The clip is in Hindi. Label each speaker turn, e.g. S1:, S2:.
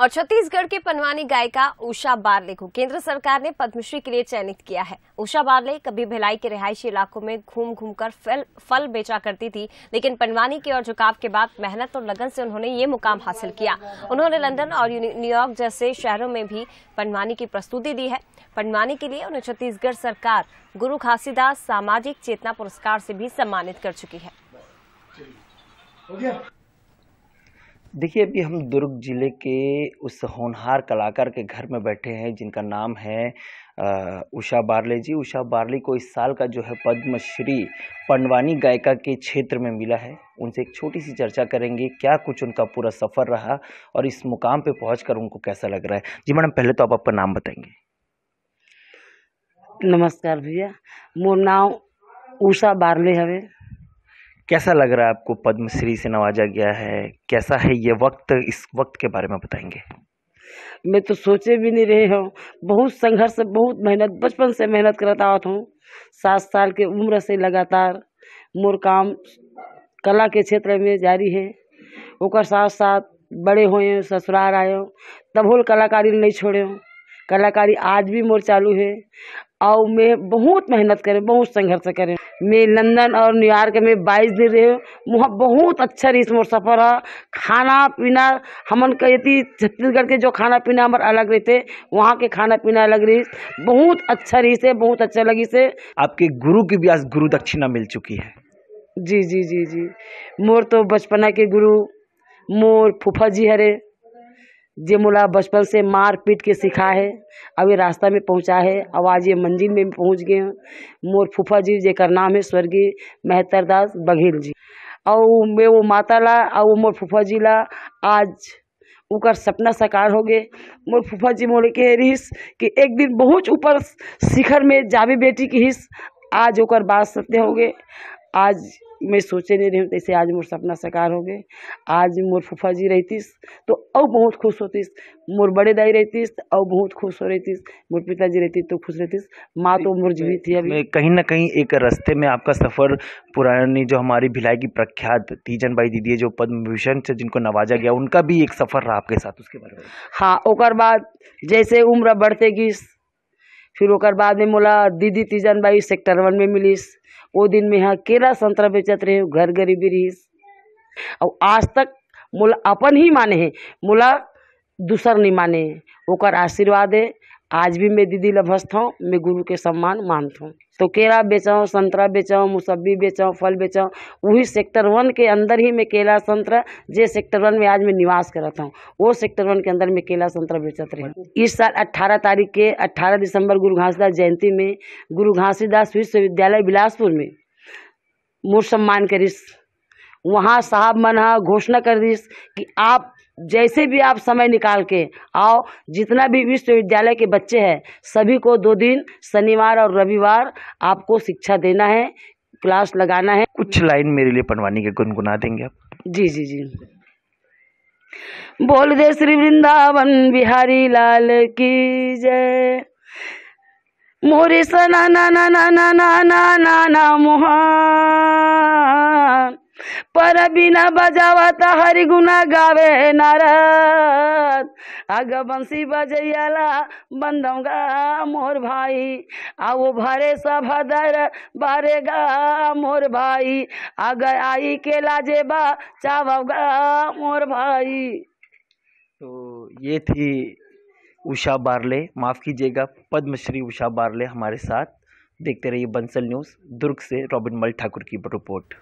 S1: और छत्तीसगढ़ के पनवानी गायिका उषा बारले को केंद्र सरकार ने पद्मश्री के लिए चयनित किया है उषा बारले कभी भिलाई के रिहायशी इलाकों में घूम घूम कर फल, फल बेचा करती थी लेकिन पनवानी के और झुकाव के बाद मेहनत और लगन से उन्होंने ये मुकाम हासिल किया उन्होंने लंदन और न्यूयॉर्क जैसे शहरों में भी पनवानी की प्रस्तुति दी है पनवानी के लिए उन्हें छत्तीसगढ़ सरकार गुरु घासीदास सामाजिक चेतना पुरस्कार से भी सम्मानित कर चुकी है देखिए अभी हम दुर्ग ज़िले के उस होनहार कलाकार के घर में बैठे हैं जिनका नाम है उषा बारले जी उषा बारले को इस साल का जो है पद्मश्री पंडवानी गायिका के क्षेत्र में मिला है उनसे एक छोटी सी चर्चा करेंगे क्या कुछ उनका पूरा सफ़र रहा और इस मुकाम पे कर उनको कैसा लग रहा है जी मैडम पहले तो आप अपना नाम बताएंगे
S2: नमस्कार भैया मोर नाम उषा बारले हवे
S1: कैसा लग रहा है आपको पद्मश्री से नवाजा गया है कैसा है ये वक्त इस वक्त के बारे में बताएंगे
S2: मैं तो सोचे भी नहीं रहे हूँ बहुत संघर्ष बहुत मेहनत बचपन से मेहनत करता हूँ सात साल के उम्र से लगातार मोर काम कला के क्षेत्र में जारी है ओकर साथ साथ बड़े हुए ससुराल आए हो तब हो कलाकारी नहीं छोड़े हो कलाकारी आज भी मोर चालू है और मैं बहुत मेहनत करें बहुत संघर्ष करें मैं लंदन और न्यूयॉर्क में बाईस दिन रहे वहाँ बहुत अच्छा रही मोर सफ़र है हाँ। खाना पीना हमन कहती छत्तीसगढ़ के जो खाना पीना हमार अलग रहते वहाँ के खाना पीना अलग रही बहुत अच्छा रही से बहुत अच्छा लगी से
S1: आपके गुरु की भी आज गुरु दक्षिणा मिल चुकी है
S2: जी जी जी जी मोर तो बचपना के गुरु मोर फूफा जी हरे जे मोला बचपन से मार पीट के सिखा है अब ये रास्ता में पहुँचा है अब आज ये मंजिल में पहुँच गए हैं मोर फूफा जी जेकर नाम है स्वर्गीय मेहतर दास बघेल जी और मैं वो माता ला और मोर फूफा जी ला आज उकर सपना साकार हो गए मोर फूफा जी मोले के रिस कि एक दिन बहुत ऊपर शिखर में जावे बेटी की हिस आज ओकर बात सत्य हो गए आज मैं सोचे नहीं रही तैसे आज मोर सपना साकार हो गए आज मोर फूफा जी रहतीस तो और बहुत खुश होतीस मोर बड़े दाई रहतीस और तो बहुत खुश हो रहतीस मोर पिताजी रहती तो खुश रहतीस
S1: माँ तो मोर जीवित थी अभी कहीं ना कहीं एक रास्ते में आपका सफ़र पुरानी जो हमारी भिलाई की प्रख्यात तीजन बाई दीदी जो पद्म भूषण से जिनको नवाजा गया उनका भी एक सफ़र रहा आपके साथ उसके बारे
S2: में हाँ और बाद जैसे उम्र बढ़ते गई फिर ओकर बाद में मोला दीदी तीजन बाई सेक्टर वन में मिलीस वो दिन में यहाँ केला संतरा बेचत रहे घर गरीबी रहीस और आज तक मोला अपन ही माने है मोला दूसर नहीं माने ओकर आशीर्वाद है आज भी मैं दीदी लभस्त हूँ मैं गुरु के सम्मान मानता हूँ तो केला बेचाऊँ संतरा बेचाऊँ मुसब्बी बेचाऊँ फल बेचाऊँ वही सेक्टर वन के अंदर ही मैं केला संतरा जे सेक्टर वन में आज मैं निवास कर रहा हूँ वो सेक्टर वन के अंदर मैं केला संतरा बेचत रही इस साल 18 तारीख के 18 दिसंबर गुरु घासीदास जयंती में गुरु घासीदास विश्वविद्यालय बिलासपुर में मोर सम्मान करीस वहाँ साहब मन घोषणा कर दीस कि आप जैसे भी आप समय निकाल के आओ जितना भी विश्वविद्यालय के बच्चे हैं सभी को दो दिन शनिवार और रविवार आपको शिक्षा देना है क्लास लगाना है
S1: कुछ लाइन मेरे लिए पनवानी के गुनगुना देंगे आप
S2: जी जी जी बोल दे श्री वृंदावन बिहारी लाल की जय मोरी सना ना ना ना ना ना ना ना मोहन पर बिना बजावत हरि गुना गावे नारद अग बंसी बजैला बंदौगा मोर भाई आओ भरे सब हदर बारे गा मोर भाई अग आई के लाजे बा चावगा मोर भाई तो
S1: ये थी उषा बारले माफ़ कीजिएगा पद्मश्री उषा बारले हमारे साथ देखते रहिए बंसल न्यूज़ दुर्ग से रॉबिन मल ठाकुर की रिपोर्ट